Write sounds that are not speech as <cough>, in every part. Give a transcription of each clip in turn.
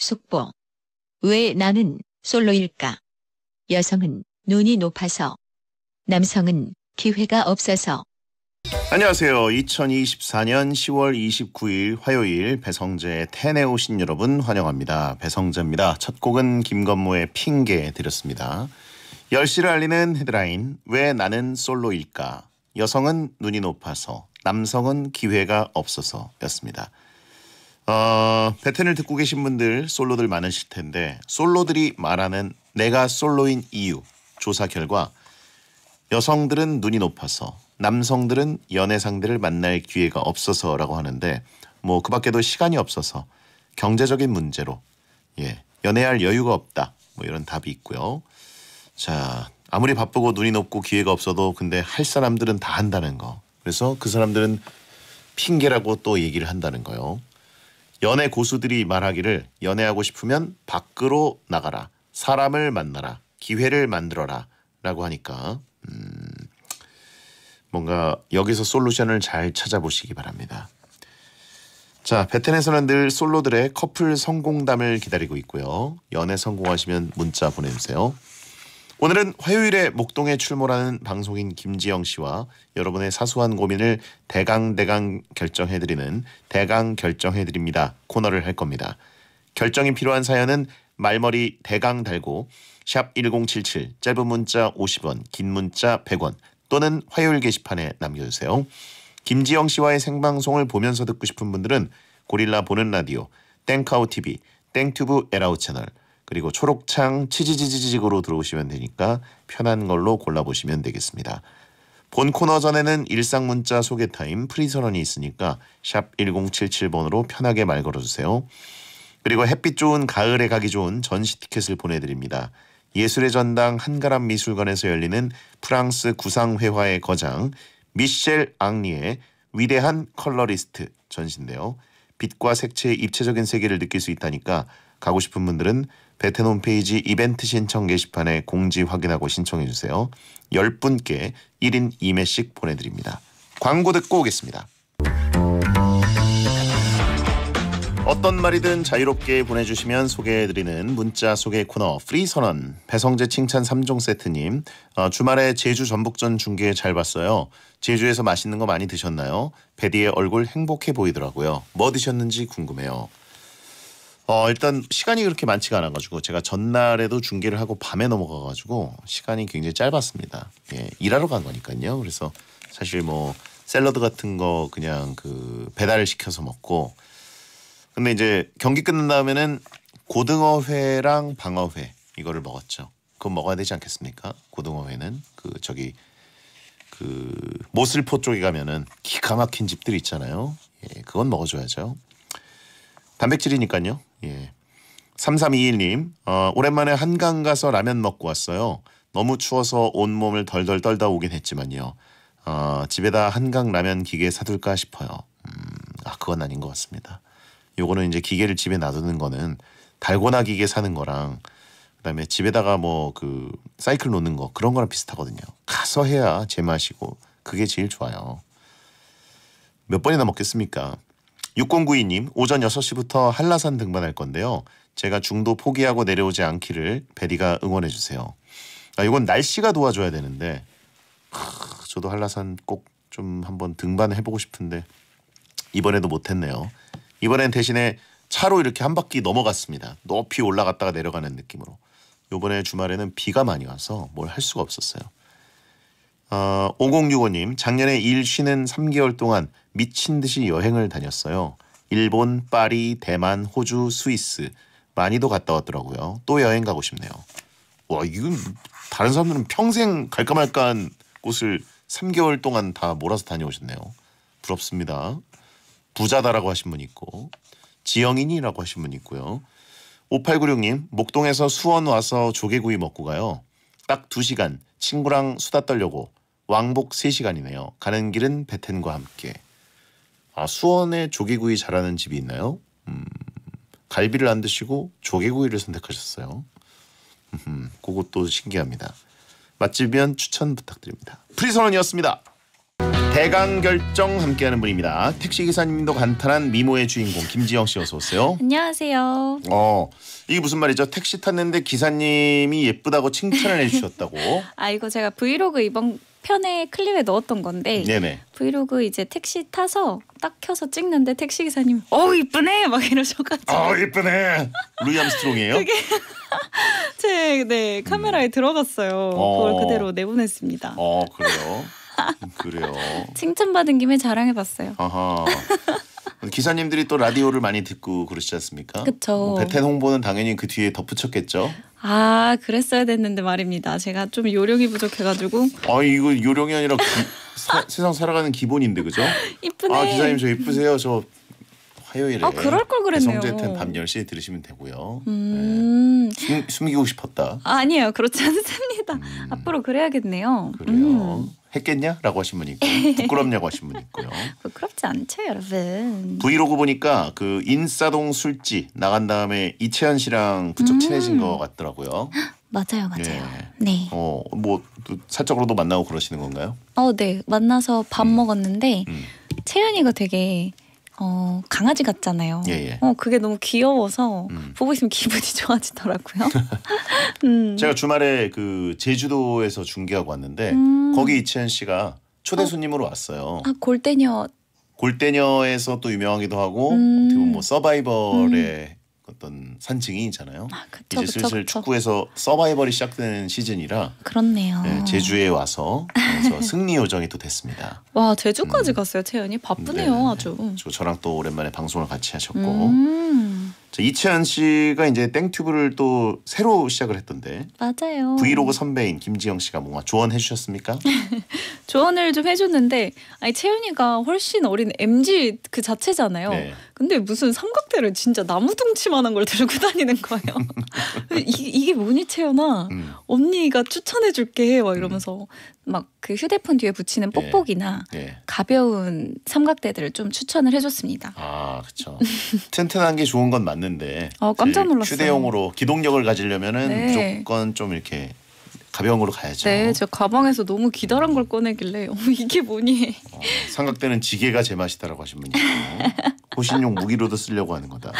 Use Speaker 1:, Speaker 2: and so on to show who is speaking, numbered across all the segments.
Speaker 1: 속보. 왜 나는 솔로일까? 여성은 눈이 높아서, 남성은 기회가 없어서.
Speaker 2: 안녕하세요. 2024년 10월 29일 화요일 배성재의 텐에 오신 여러분 환영합니다. 배성재입니다. 첫 곡은 김건모의 핑계 드렸습니다. 10시를 알리는 헤드라인 왜 나는 솔로일까? 여성은 눈이 높아서 남성은 기회가 없어서 였습니다. 어, 베텐을 듣고 계신 분들 솔로들 많으실 텐데 솔로들이 말하는 내가 솔로인 이유 조사 결과 여성들은 눈이 높아서 남성들은 연애 상대를 만날 기회가 없어서라고 하는데 뭐 그밖에도 시간이 없어서 경제적인 문제로 예 연애할 여유가 없다 뭐 이런 답이 있고요. 자 아무리 바쁘고 눈이 높고 기회가 없어도 근데 할 사람들은 다 한다는 거. 그래서 그 사람들은 핑계라고 또 얘기를 한다는 거요. 연애 고수들이 말하기를 연애하고 싶으면 밖으로 나가라. 사람을 만나라. 기회를 만들어라. 라고 하니까 음, 뭔가 여기서 솔루션을 잘 찾아보시기 바랍니다. 자, 베텐에서는 늘 솔로들의 커플 성공담을 기다리고 있고요. 연애 성공하시면 문자 보내주세요. 오늘은 화요일에 목동에 출몰하는 방송인 김지영 씨와 여러분의 사소한 고민을 대강대강 결정해드리는 대강 결정해드립니다 코너를 할 겁니다. 결정이 필요한 사연은 말머리 대강 달고 샵 1077 짧은 문자 50원 긴 문자 100원 또는 화요일 게시판에 남겨주세요. 김지영 씨와의 생방송을 보면서 듣고 싶은 분들은 고릴라 보는 라디오, 땡카오 TV, 땡튜브 에라우 채널, 그리고 초록창 치지지지직으로 들어오시면 되니까 편한 걸로 골라보시면 되겠습니다. 본 코너 전에는 일상 문자 소개 타임 프리선언이 있으니까 샵 1077번으로 편하게 말 걸어주세요. 그리고 햇빛 좋은 가을에 가기 좋은 전시 티켓을 보내드립니다. 예술의 전당 한가람 미술관에서 열리는 프랑스 구상회화의 거장 미셸 앙리의 위대한 컬러리스트 전시인데요. 빛과 색채의 입체적인 세계를 느낄 수 있다니까 가고 싶은 분들은 베텐 홈페이지 이벤트 신청 게시판에 공지 확인하고 신청해 주세요. 10분께 1인 2매씩 보내드립니다. 광고 듣고 오겠습니다. 어떤 말이든 자유롭게 보내주시면 소개해드리는 문자 소개 코너 프리선언 배성재 칭찬 3종 세트님 어, 주말에 제주 전북전 중계 잘 봤어요. 제주에서 맛있는 거 많이 드셨나요? 베디의 얼굴 행복해 보이더라고요. 뭐 드셨는지 궁금해요. 어, 일단 시간이 그렇게 많지가 않아가지고 제가 전날에도 중계를 하고 밤에 넘어가가지고 시간이 굉장히 짧았습니다. 예, 일하러 간 거니까요. 그래서 사실 뭐 샐러드 같은 거 그냥 그 배달을 시켜서 먹고 근데 이제 경기 끝난 다음에는 고등어회랑 방어회 이거를 먹었죠. 그거 먹어야 되지 않겠습니까? 고등어회는 그 저기 그 모슬포 쪽에 가면은 기가 막힌 집들 있잖아요. 예, 그건 먹어줘야죠. 단백질이니까요. 예. 3321님, 어, 오랜만에 한강 가서 라면 먹고 왔어요. 너무 추워서 온몸을 덜덜 떨다 오긴 했지만요. 어, 집에다 한강 라면 기계 사둘까 싶어요. 음, 아, 그건 아닌 것 같습니다. 요거는 이제 기계를 집에 놔두는 거는 달고나 기계 사는 거랑 그다음에 집에다가 뭐 그 사이클 놓는 거 그런 거랑 비슷하거든요. 가서 해야 제맛이고 그게 제일 좋아요. 몇 번이나 먹겠습니까? 6092님 오전 6시부터 한라산 등반할 건데요. 제가 중도 포기하고 내려오지 않기를 베리가 응원해 주세요. 아, 이건 날씨가 도와줘야 되는데 크, 저도 한라산 꼭 좀 한번 등반해 보고 싶은데 이번에도 못했네요. 이번엔 대신에 차로 이렇게 한 바퀴 넘어갔습니다. 높이 올라갔다가 내려가는 느낌으로. 요번에 주말에는 비가 많이 와서 뭘 할 수가 없었어요. 어, 5065님 작년에 일 쉬는 3개월 동안 미친 듯이 여행을 다녔어요. 일본, 파리, 대만, 호주, 스위스 많이도 갔다 왔더라고요. 또 여행 가고 싶네요. 와 이건 다른 사람들은 평생 갈까 말까한 곳을 3개월 동안 다 몰아서 다녀오셨네요. 부럽습니다. 부자다라고 하신 분 있고 지영인이라고 하신 분 있고요. 5896님 목동에서 수원 와서 조개구이 먹고 가요. 딱 2시간 친구랑 수다 떨려고 왕복 3시간이네요. 가는 길은 베텐과 함께. 아, 수원에 조개구이 잘하는 집이 있나요? 음, 갈비를 안 드시고 조개구이를 선택하셨어요. 음, 그것도 신기합니다. 맛집이면 추천 부탁드립니다. 프리선언이었습니다. 대강 결정 함께하는 분입니다. 택시 기사님도 간단한 미모의 주인공 김지영 씨 어서 오세요.
Speaker 1: 안녕하세요.
Speaker 2: 어 이게 무슨 말이죠? 택시 탔는데 기사님이 예쁘다고 칭찬을 해주셨다고. <laughs>
Speaker 1: 아 이거 제가 브이로그 이번 편에 클립에 넣었던 건데 네네. 브이로그 이제 택시 타서 딱 켜서 찍는데 택시 기사님 어 이쁘네 막 이러셔가지고 어
Speaker 2: 이쁘네 루이 암스트롱이에요? 그게
Speaker 1: <laughs> 제네 카메라에 음. 들어갔어요. 어. 그걸 그대로
Speaker 2: 내보냈습니다. 어 그래요? 그래요. <laughs>
Speaker 1: 칭찬받은 김에 자랑해봤어요.
Speaker 2: 아하. 기사님들이 또 라디오를 많이 듣고 그러시지 않습니까? 그렇죠. 뭐 베텐 홍보는 당연히 그 뒤에 덧붙였겠죠.
Speaker 1: 아 그랬어야 됐는데 말입니다. 제가 좀 요령이 부족해가지고.
Speaker 2: 아 이거 요령이 아니라 기, 사, 아. 세상 살아가는 기본인데 그죠?
Speaker 1: 이쁘네. 아 기사님 저 이쁘세요.
Speaker 2: 저 화요일에. 아 그럴 걸 그랬네요. 성재텐 밤 10시에 들으시면 되고요.
Speaker 1: 음.
Speaker 2: 네. 숨, 기고 싶었다.
Speaker 1: 아, 아니에요. 그렇지 않습니다. 음. 앞으로 그래야겠네요. 그래요. 음.
Speaker 2: 했겠냐라고 하신 분 있고 <laughs> 부끄럽냐고 하신 분 있고요.
Speaker 1: 부끄럽지 않죠, 여러분.
Speaker 2: 브이로그 보니까 그 인싸동 술집 나간 다음에 이채연 씨랑 부쩍 음. 친해진 것 같더라고요. <gasps> 맞아요, 맞아요. 예. 네. 어, 뭐 사적으로도 만나고 그러시는 건가요?
Speaker 1: 어, 네. 만나서 밥 음. 먹었는데 음. 채연이가 되게 어, 강아지 같잖아요. 예, 예. 어, 그게 너무 귀여워서 음. 보고 있으면 기분이 <laughs> 좋아지더라고요.
Speaker 2: <laughs> 음. 제가 주말에 그 제주도에서 중계하고 왔는데 음. 거기 이채연 씨가 초대 어? 손님으로 왔어요. 아,
Speaker 1: 골대녀.
Speaker 2: 골대녀에서 또 유명하기도 하고 음. 어떻게 보면 뭐 서바이벌의 음. 어떤 산증인이잖아요. 아, 그쵸, 이제 슬슬 그쵸, 축구에서 서바이벌이 시작되는 시즌이라
Speaker 1: 그렇네요. 네, 제주에
Speaker 2: 와서 그래서 <laughs> 승리 요정이 또 됐습니다.
Speaker 1: 와 제주까지 음. 갔어요, 채연이 바쁘네요, 네네네. 네, 네. 아주.
Speaker 2: 저, 저랑 또 오랜만에 방송을 같이 하셨고.
Speaker 1: 음.
Speaker 2: 이채연 씨가 이제 땡튜브를 또 새로 시작을 했던데.
Speaker 1: 맞아요. 브이로그
Speaker 2: 선배인 김지영 씨가 뭔가 조언해 주셨습니까? <laughs>
Speaker 1: 조언을 좀 해줬는데 아니 채윤이가 훨씬 어린 MG 그 자체잖아요. 네. 근데 무슨 삼각대를 진짜 나무둥치만한 걸 들고 다니는 거예요. <laughs> 이, 이게 뭐니 채연아? 음. 언니가 추천해줄게 막 음. 이러면서 음. 막그 휴대폰 뒤에 붙이는 예. 뽁뽁이나 예. 예. 가벼운 삼각대들을 좀 추천을 해줬습니다. 아
Speaker 2: 그렇죠. <laughs> 튼튼한 게 좋은 건 맞는데. 어 깜짝 놀랐어요. 휴대용으로 기동력을 가지려면은 네. 무조건 좀 이렇게 가벼운 걸로 가야죠. 네,
Speaker 1: 저 가방에서 너무 기다란 걸 꺼내길래 어, 이게 뭐니? 어,
Speaker 2: 삼각대는 지게가 제 맛이다라고 하신 분이 있고 <laughs> 호신용 무기로도 쓰려고 하는 거다.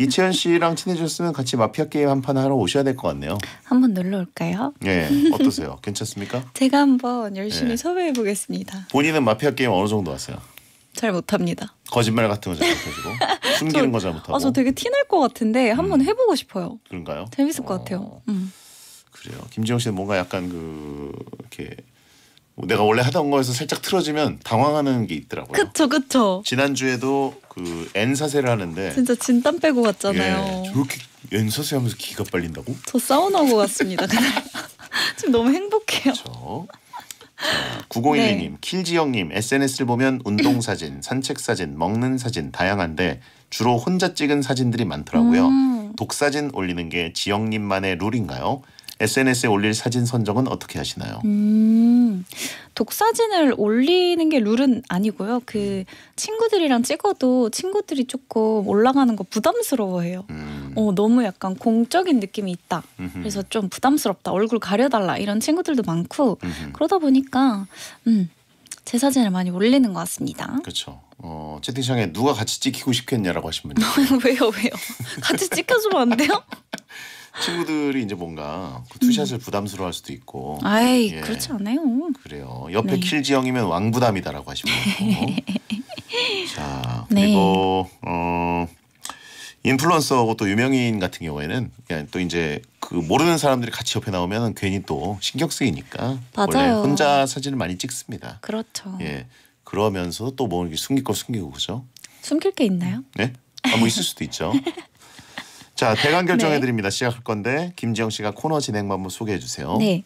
Speaker 2: 이채연 씨랑 친해졌으면 같이 마피아 게임 한 판 하러 오셔야 될 것 같네요.
Speaker 1: 한번 놀러 올까요? 예, 네,
Speaker 2: 어떠세요? <laughs> 괜찮습니까?
Speaker 1: 제가 한번 열심히 네. 섭외해 보겠습니다.
Speaker 2: 본인은 마피아 게임 어느 정도 왔어요잘
Speaker 1: 못합니다.
Speaker 2: 거짓말 같은 거 잘 못하시고 <laughs> 숨기는 거 잘못하고.
Speaker 1: 아, 저 되게 티 날 것 같은데 한번 음. 해보고 싶어요. 그런가요? 재밌을 어... 것 같아요. 음.
Speaker 2: 그래요. 김지영 씨는 뭔가 약간 그 이렇게 뭐 내가 원래 하던 거에서 살짝 틀어지면 당황하는 게 있더라고요.
Speaker 1: 그쵸, 그쵸.
Speaker 2: 지난주에도 그엔사세를 하는데 진짜
Speaker 1: 진땀 빼고 갔잖아요. 예,
Speaker 2: 저렇게 엔사세 하면서 기가 빨린다고?
Speaker 1: 저사우나 온것 같습니다 지금 너무 행복해요.
Speaker 2: 그쵸. 자, 9012님, 네. 킬지영님 SNS를 보면 운동 사진, 산책 사진, 먹는 사진 다양한데 주로 혼자 찍은 사진들이 많더라고요. 음. 독사진 올리는 게 지영님만의 룰인가요? SNS에 올릴 사진 선정은 어떻게 하시나요?
Speaker 1: 음, 독사진을 올리는 게 룰은 아니고요. 그 음. 친구들이랑 찍어도 친구들이 조금 올라가는 거 부담스러워해요. 음. 어, 너무 약간 공적인 느낌이 있다. 음흠. 그래서 좀 부담스럽다. 얼굴 가려달라 이런 친구들도 많고 음흠. 그러다 보니까 음, 제 사진을 많이 올리는 것 같습니다. 그렇죠.
Speaker 2: 어, 채팅창에 누가 같이 찍히고 싶겠냐라고 하신 분이
Speaker 1: <laughs> 왜요 왜요? 같이 찍혀주면
Speaker 2: 안 돼요? 친구들이 이제 뭔가 그 투샷을 음. 부담스러워할 수도 있고. 아이 예. 그렇지
Speaker 1: 않아요. 그래요. 옆에 네.
Speaker 2: 킬지형이면 왕부담이다라고 하시고자 <laughs> 네. 그리고 네. 어. 인플루언서고 또 유명인 같은 경우에는 그냥 예, 또 이제 그 모르는 사람들이 같이 옆에 나오면 괜히 또 신경 쓰이니까 맞아요. 원래 혼자 사진을 많이 찍습니다.
Speaker 1: 그렇죠. 예,
Speaker 2: 그러면서 또 뭐 숨길 거 숨기고 그죠?
Speaker 1: 숨길 게 있나요?
Speaker 2: 네, 아, 뭐 있을 수도 있죠. <laughs> 자 대강 결정해드립니다. 네. 시작할 건데 김지영 씨가 코너 진행 만법 소개해 주세요. 네.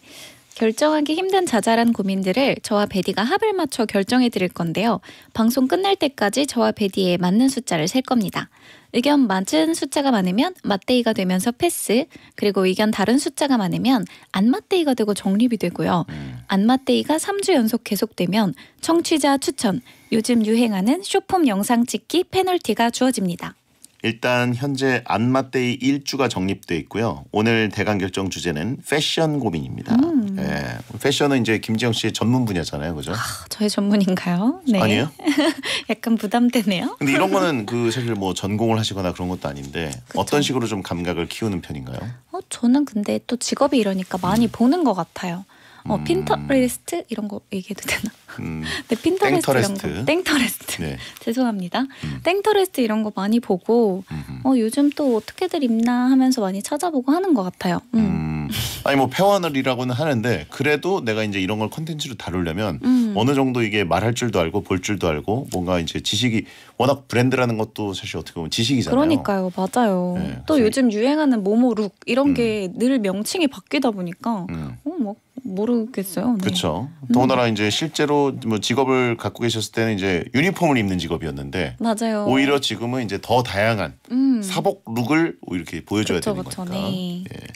Speaker 1: 결정하기 힘든 자잘한 고민들을 저와 베디가 합을 맞춰 결정해 드릴 건데요. 방송 끝날 때까지 저와 베디에 맞는 숫자를 셀 겁니다. 의견 맞은 숫자가 많으면 맞대이가 되면서 패스, 그리고 의견 다른 숫자가 많으면 안 맞대이가 되고 정립이 되고요. 음. 안 맞대이가 3주 연속 계속되면 청취자 추천, 요즘 유행하는 쇼폼 영상 찍기 페널티가 주어집니다.
Speaker 2: 일단 현재 안마데이 1주가 정립돼 있고요. 오늘 대강 결정 주제는 패션 고민입니다. 음. 예. 패션은 이제 김지영 씨의 전문 분야잖아요. 그죠? 아,
Speaker 1: 저의 전문인가요? 네. 아니에요? <laughs> 약간 부담되네요.
Speaker 2: 근데 이런 거는 그 사실 뭐 전공을 하시거나 그런 것도 아닌데 그쵸? 어떤 식으로 좀 감각을 키우는 편인가요?
Speaker 1: 어, 저는 근데 또 직업이 이러니까 많이 음. 보는 것 같아요. 어, 음. 핀터레스트 이런 거 얘기해도 되나? 음. <laughs> 네, 핀터레스트 땡터레스트. 이런 거. 땡터레스트. 네. <laughs> 죄송합니다. 음. 땡터레스트 이런 거 많이 보고 어, 요즘 또 어떻게들 입나 하면서 많이 찾아보고 하는 것 같아요. 음. 음.
Speaker 2: 아니 뭐 폐원을이라고는 하는데 그래도 내가 이제 이런 걸 컨텐츠로 다루려면 음. 어느 정도 이게 말할 줄도 알고 볼 줄도 알고 뭔가 이제 지식이 워낙 브랜드라는 것도 사실 어떻게 보면 지식이잖아요. 그러니까요,
Speaker 1: 맞아요. 네, 또 요즘 유행하는 모모룩 이런 음. 게늘 명칭이 바뀌다 보니까 어, 뭐 모르겠어요. 네.
Speaker 2: 그렇죠. 더군다나 이제 실제로 뭐 직업을 갖고 계셨을 때는 이제 유니폼을 입는 직업이었는데
Speaker 1: 맞아요. 오히려
Speaker 2: 지금은 이제 더 다양한 음. 사복 룩을 이렇게 보여줘야 그쵸, 되는 그쵸, 거니까. 네. 예.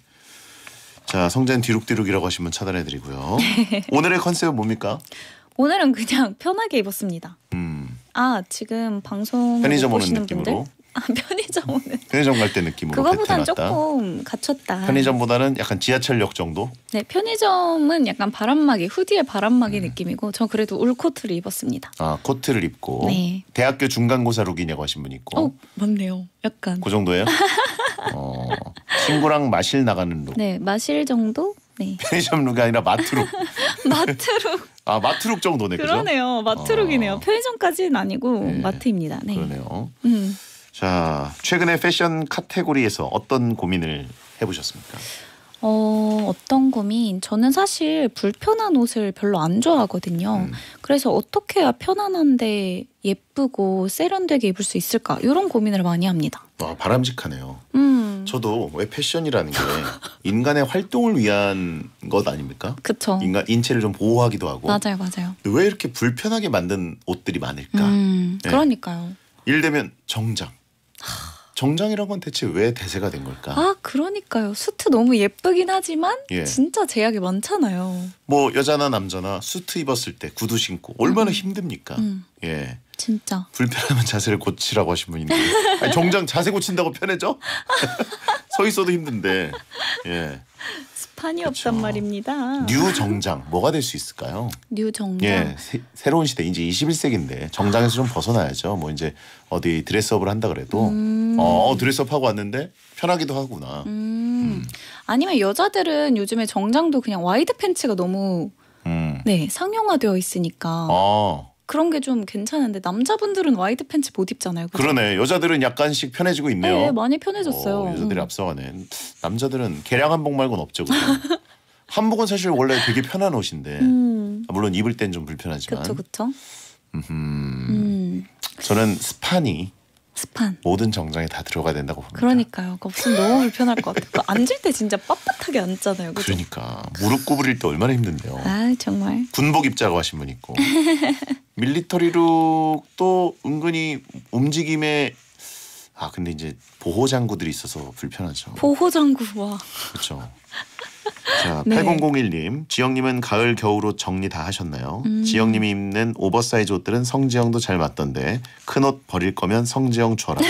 Speaker 2: 자 성재는 뒤룩뒤룩이라고 하시면 차단해드리고요. <laughs> 오늘의 컨셉은 뭡니까?
Speaker 1: 오늘은 그냥 편하게 입었습니다. 음. 아 지금 방송 편의점 오는 느낌으로. 분들? 아, 음, 편의점 오
Speaker 2: 편의점 갈 때 느낌으로 그거보단 조금
Speaker 1: 갖췄다.
Speaker 2: 편의점보다는 약간 지하철역 정도?
Speaker 1: 네, 편의점은 약간 바람막이 후디의 바람막이 음. 느낌이고 저 그래도 울 코트를 입었습니다.
Speaker 2: 아, 코트를 입고. 네. 대학교 중간고사 룩이냐고 하신 분 있고.
Speaker 1: 어, 맞네요. 약간.
Speaker 2: 그 정도예요? <laughs> 어, 친구랑 마실 나가는 룩.
Speaker 1: 네, 마실 정도? 네. <laughs>
Speaker 2: 편의점 룩이 아니라 마트룩.
Speaker 1: <laughs> 마트룩.
Speaker 2: 아 마트룩 정도네. 그러네요.
Speaker 1: 그죠? 마트룩이네요. 아. 편의점까지는 아니고 네. 마트입니다. 네. 그러네요. 음.
Speaker 2: 자, 최근에 패션 카테고리에서 어떤 고민을 해보셨습니까?
Speaker 1: 어, 어떤 고민? 저는 사실 불편한 옷을 별로 안 좋아하거든요. 음. 그래서 어떻게 해야 편안한데 예쁘고 세련되게 입을 수 있을까? 이런 고민을 많이 합니다.
Speaker 2: 와, 바람직하네요. 음. 저도 왜 패션이라는 게 <laughs> 인간의 활동을 위한 것 아닙니까? 그쵸. 인간 인체를 좀 보호하기도 하고.
Speaker 1: 맞아요, 맞아요.
Speaker 2: 왜 이렇게 불편하게 만든 옷들이 많을까? 음, 네.
Speaker 1: 그러니까요.
Speaker 2: 예를 들면 정장. 정장이란 건 대체 왜 대세가 된 걸까? 아,
Speaker 1: 그러니까요. 수트 너무 예쁘긴 하지만 예. 진짜 제약이 많잖아요.
Speaker 2: 뭐 여자나 남자나 수트 입었을 때 구두 신고 얼마나 음. 힘듭니까? 음. 예. 진짜. 불편하면 자세를 고치라고 하신 분인데 정장 자세 고친다고 편해져? <laughs> 서 있어도 힘든데. 예.
Speaker 1: 판이 그쵸. 없단 말입니다. 뉴
Speaker 2: 정장 뭐가 될 수 있을까요?
Speaker 1: 뉴 정장. 예,
Speaker 2: 새, 로운 시대 이제 21세기인데 정장에서 좀 벗어나야죠. 뭐 이제 어디 드레스업을 한다 그래도 음. 어, 어 드레스업 하고 왔는데 편하기도 하구나. 음.
Speaker 1: 음. 아니면 여자들은 요즘에 정장도 그냥 와이드 팬츠가 너무 음. 네 상용화되어 있으니까. 아. 그런 게 좀 괜찮은데 남자분들은 와이드 팬츠 못 입잖아요. 그죠?
Speaker 2: 그러네 여자들은 약간씩 편해지고 있네요. 네,
Speaker 1: 많이 편해졌어요. 어, 여자들이
Speaker 2: 음. 앞서가는 남자들은 개량 한복 말고는 없죠. <laughs> 한복은 사실 원래 되게 편한 옷인데 음. 아, 물론 입을 땐 좀 불편하지만. 그렇죠, 그렇죠. 저는 스파니 습한 모든 정장이 다 들어가야 된다고 봅니다.
Speaker 1: 그러니까요. 없으면 너무 불편할 것 같아요. 앉을 때 진짜 빳빳하게 앉잖아요. 그죠?
Speaker 2: 그러니까 무릎 구부릴 때 얼마나 힘든데요.
Speaker 1: 아 정말.
Speaker 2: 군복 입자고 하신 분 있고 <laughs> 밀리터리룩도 은근히 움직임에 아 근데 이제 보호 장구들이 있어서 불편하죠.
Speaker 1: 보호 장구 와.
Speaker 2: 그렇죠. <laughs> 자, 네. 8001님. 지영님은 가을 겨울옷 정리 다 하셨나요? 음. 지영님이 입는 오버사이즈 옷들은 성지영도 잘 맞던데 큰 옷 버릴 거면 성지영 줘라. <laughs>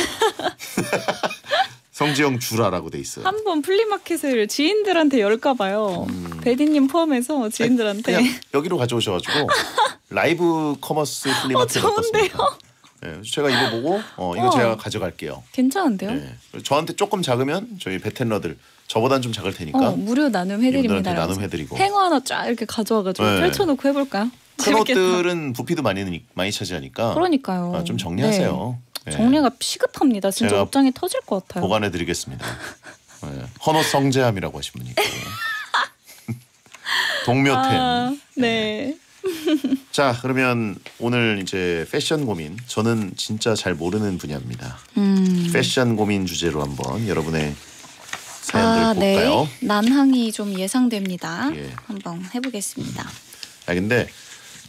Speaker 2: 성지영 주라라고 돼 있어요.
Speaker 1: 한번 플리마켓을 지인들한테 열까 봐요. 음. 배디님 포함해서 지인들한테. 아니,
Speaker 2: 여기로 가져오셔가지고 <laughs> 라이브 커머스 플리마켓 어, 어떻습니까? 네, 제가 이거 보고 어, 이거 어. 제가 가져갈게요.
Speaker 1: 괜찮은데요? 네.
Speaker 2: 저한테 조금 작으면 저희 베텐러들 저보단 좀 작을 테니까 어, 무료
Speaker 1: 나눔 해드립니다. 나눔 해드리고 행어 하나 쫙 이렇게 가져와가지고 네. 펼쳐놓고 해볼까요? 큰 옷들은
Speaker 2: 부피도 많이 많이 차지하니까
Speaker 1: 그러니까요. 아, 좀 정리하세요. 네. 네. 정리가 시급합니다. 진짜 옷장이 터질 것 같아요.
Speaker 2: 보관해드리겠습니다. 네. 헌옷 성재함이라고 하신 분이 있고요. 동묘템. 아,
Speaker 1: 네. 네.
Speaker 2: 자 그러면 오늘 이제 패션 고민 저는 진짜 잘 모르는 분야입니다. 음. 패션 고민 주제로 한번 여러분의 사연들 아, 네. 볼까요?
Speaker 1: 네. 난항이 좀 예상됩니다. 예. 한번 해보겠습니다.
Speaker 2: 아 근데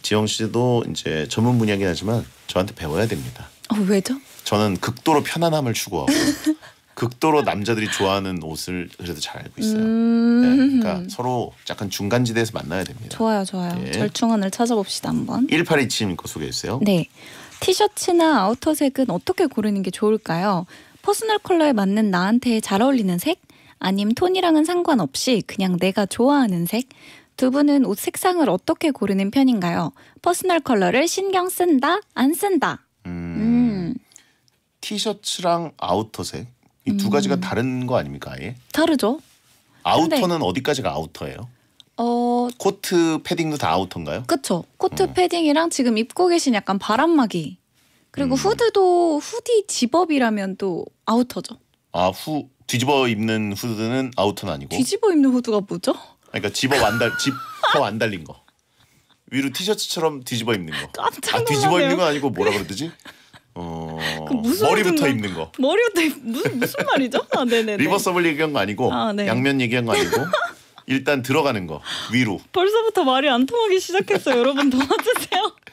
Speaker 2: 지영 씨도 이제 전문 분야긴 하지만 저한테 배워야 됩니다. 어, 왜죠? 저는 극도로 편안함을 추구하고 <laughs> 극도로 남자들이 좋아하는 옷을 그래도 잘 알고 있어요. 네,
Speaker 1: 음 네,
Speaker 2: 그러니까 서로 약간 중간 지대에서 만나야 됩니다.
Speaker 1: 좋아요, 좋아요. 예. 절충안을 찾아봅시다 한번.
Speaker 2: 1827님 거 소개해 주세요. 네.
Speaker 1: 티셔츠나 아우터색은 어떻게 고르는 게 좋을까요? 퍼스널 컬러에 맞는 나한테 잘 어울리는 색? 아님 톤이랑은 상관없이 그냥 내가 좋아하는 색? 두 분은 옷 색상을 어떻게 고르는 편인가요? 퍼스널 컬러를 신경 쓴다? 안 쓴다? 음.
Speaker 2: 음. 티셔츠랑 아우터색 이두 음. 가지가 다른 거 아닙니까 아예? 다르죠. 아우터는 근데... 어디까지가 아우터예요? 어... 코트 패딩도 다 아우터인가요? 그렇죠.
Speaker 1: 코트 어. 패딩이랑 지금 입고 계신 약간 바람막이 그리고 음. 후드도 후디 집업이라면 또 아우터죠.
Speaker 2: 아후 뒤집어 입는 후드는 아우터는 아니고. 뒤집어
Speaker 1: 입는 후드가 뭐죠?
Speaker 2: 그러니까 집어 안 달, 집어 안 달린 거. 위로 티셔츠처럼 뒤집어 입는 거. 깜짝 놀라네요. 아, 뒤집어 입는 건 아니고 뭐라 그러지?
Speaker 1: 어 그 머리부터 입는 거. 머리부터 입... 무슨
Speaker 2: 무슨 말이죠? 아, 네네. 리버서블 얘기한 거 아니고 아, 네. 양면 얘기한 거 아니고 일단 들어가는 거 위로.
Speaker 1: 벌써부터 말이 안 통하기 시작했어요. 여러분 도와주세요.
Speaker 2: <laughs>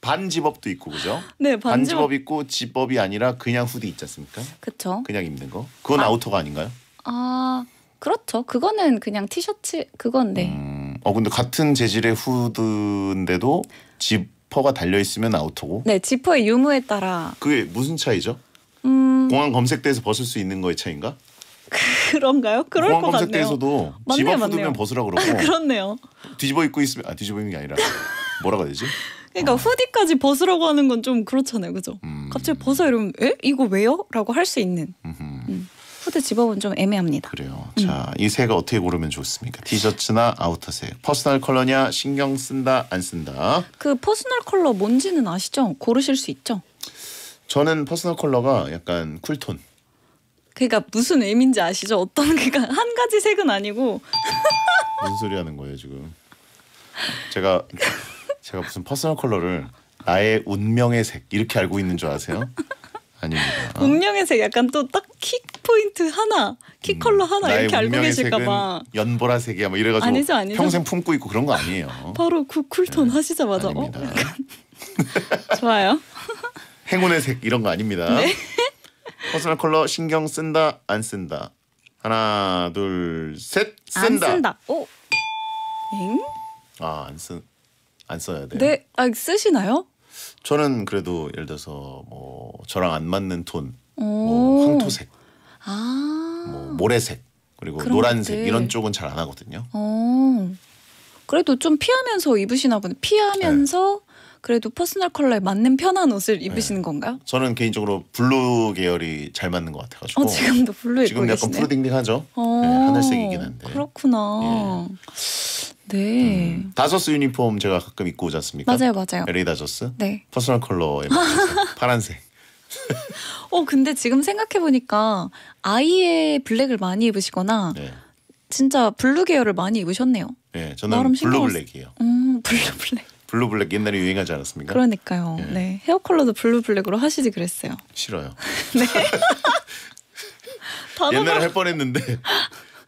Speaker 2: 반집업도 있고 그죠? 네, 반집업. 반집업 있고 집업이 아니라 그냥 후디 있지 않습니까? 그렇죠. 그냥 입는 거. 그건 아. 아우터가 아닌가요?
Speaker 1: 아, 그렇죠. 그거는 그냥 티셔츠 그건데. 네. 음,
Speaker 2: 어 근데 같은 재질의 후드인데도 지퍼가 달려 있으면 아우터고.
Speaker 1: 네, 지퍼의 유무에 따라.
Speaker 2: 그게 무슨 차이죠?
Speaker 1: 음... 공항
Speaker 2: 검색대에서 벗을 수 있는 거의 차인가?
Speaker 1: 그런가요? 그럴 것 같네요. 검색대에서도 집업 후드면 벗으라 그러고. <laughs> 그렇네요.
Speaker 2: 뒤집어 입고 있으면 아 뒤집어 입는 게 아니라 뭐라고 해야 되지?
Speaker 1: 그러니까 후디까지 벗으라고 하는 건 좀 그렇잖아요, 그죠? 음. 갑자기 벗어 이러면 에 이거 왜요?라고 할 수 있는. 음. 후드 집업은 좀 애매합니다. 그래요.
Speaker 2: 음. 자, 이 색을 어떻게 고르면 좋습니까? 티셔츠나 아우터색. 퍼스널 컬러냐 신경 쓴다 안 쓴다.
Speaker 1: 그 퍼스널 컬러 뭔지는 아시죠? 고르실 수 있죠?
Speaker 2: 저는 퍼스널 컬러가 약간 쿨톤.
Speaker 1: 그러니까 무슨 의미인지 아시죠? 어떤 그러니까 한 가지 색은 아니고.
Speaker 2: <laughs> 무슨 소리 하는 거예요 지금? 제가 제가 무슨 퍼스널 컬러를 나의 운명의 색 이렇게 알고 있는 줄 아세요?
Speaker 1: 아닙니다. 운명의 색 약간 또 딱 킥 포인트 하나, 키 음, 컬러 하나 이렇게 알고 계실까봐.
Speaker 2: 연보라색이야 뭐 이래가지고 아니죠, 아니죠. 평생 품고 있고 그런 거 아니에요.
Speaker 1: 바로 그 쿨톤 네, 하시자마자 어?
Speaker 2: <laughs> 좋아요. <laughs> 행운의 색 이런 거 아닙니다. 네. 퍼스널 컬러 신경 쓴다 안 쓴다. 하나 둘 셋 쓴다. 안
Speaker 1: 쓴다. 오. 엥?
Speaker 2: 아안 쓴. 안 써야 돼요. 네,
Speaker 1: 아, 쓰시나요?
Speaker 2: 저는 그래도 예를 들어서 뭐 저랑 안 맞는 톤,
Speaker 1: 뭐 황토색, 아~
Speaker 2: 뭐 모래색, 그리고 노란색 이런 쪽은 잘 안 하거든요.
Speaker 1: 오. 어. 그래도 좀 피하면서 입으시나 보네. 피하면서 네. 그래도 퍼스널 컬러에 맞는 편한 옷을 네. 입으시는
Speaker 2: 건가요? 저는 개인적으로 블루 계열이 잘 맞는 것 같아가지고. 어, 지금도
Speaker 1: 블루 입고 지금 약간 계시네.
Speaker 2: 푸르딩딩하죠. 네,
Speaker 1: 어, 하늘색이긴 한데. 그렇구나. 네.
Speaker 2: 음, 다저스 유니폼 제가 가끔 입고 오지 않습니까? 맞아요, 맞아요. LA 다저스. 네. 퍼스널 컬러에 맞 <laughs> 파란색.
Speaker 1: 어, 근데 지금 생각해 보니까 아이의 블랙을 많이 입으시거나 네. 진짜 블루 계열을 많이 입으셨네요.
Speaker 2: 네, 저는 블루 블랙이에요.
Speaker 1: 음, 블루 블랙.
Speaker 2: 블루 블랙 옛날에 유행하지 않았습니까?
Speaker 1: 그러니까요. 예. 네. 헤어 컬러도 블루 블랙으로 하시지 그랬어요.
Speaker 2: 싫어요. <laughs> 네. <laughs> 옛날에 할 뻔했는데.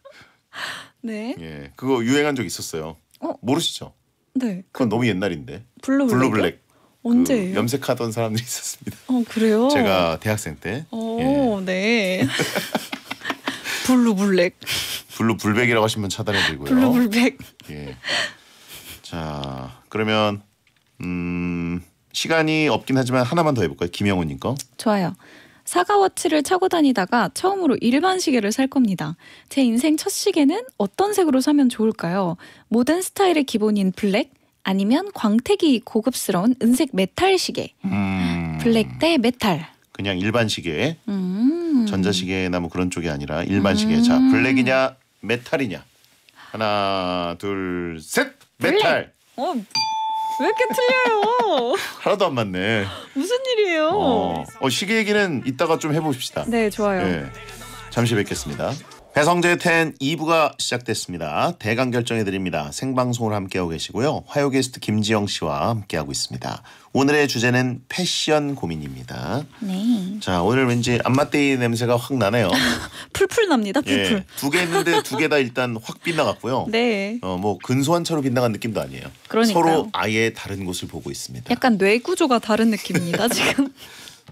Speaker 1: <laughs> 네.
Speaker 2: 예. 그거 유행한 적 있었어요. 어? 모르시죠? 네. 그건 너무 옛날인데.
Speaker 1: 블루 블랙. 블루 블랙. 언제 그
Speaker 2: 염색하던 사람들이 있었습니다.
Speaker 1: 어 그래요? 제가
Speaker 2: 대학생 때.
Speaker 1: 어 예. 네. 블루 블랙.
Speaker 2: 블루 불백이라고 하시면 차단해드리고요.
Speaker 1: 블루 불백. 예.
Speaker 2: 자 그러면 음, 시간이 없긴 하지만 하나만 더 해볼까요? 김영훈님 거.
Speaker 1: 좋아요. 사과워치를 차고 다니다가 처음으로 일반 시계를 살 겁니다. 제 인생 첫 시계는 어떤 색으로 사면 좋을까요? 모든 스타일의 기본인 블랙 아니면 광택이 고급스러운 은색 메탈 시계.
Speaker 2: 음...
Speaker 1: 블랙 대 메탈.
Speaker 2: 그냥 일반 시계.
Speaker 1: 음...
Speaker 2: 전자 시계나 뭐 그런 쪽이 아니라 일반 시계. 자, 음. 블랙이냐 메탈이냐. 하나, 둘, 셋. 메탈. 블랙.
Speaker 1: 어, 왜 이렇게 틀려요?
Speaker 2: 하나도 안 맞네.
Speaker 1: 무슨 일이에요? 어,
Speaker 2: 어 시계 얘기는 이따가 좀 해봅시다. 네, 좋아요. 네. 잠시 뵙겠습니다. 배성재 텐 2부가 시작됐습니다. 대강 결정해 드립니다. 생방송을 함께하고 계시고요. 화요 게스트 김지영 씨와 함께하고 있습니다. 오늘의 주제는 패션 고민입니다. 네. 자 오늘 왠지 안마떼이 냄새가 확 나네요. <laughs>
Speaker 1: 풀풀 납니다. 예, 풀풀. 예,
Speaker 2: 두개 있는데두 개 다 일단 확 빗나갔고요. 네. 어뭐 근소한 차로 빗나간 느낌도 아니에요. 그러니까 서로 아예 다른 곳을 보고 있습니다.
Speaker 1: 약간 뇌 구조가 다른 느낌입니다 <laughs> 지금.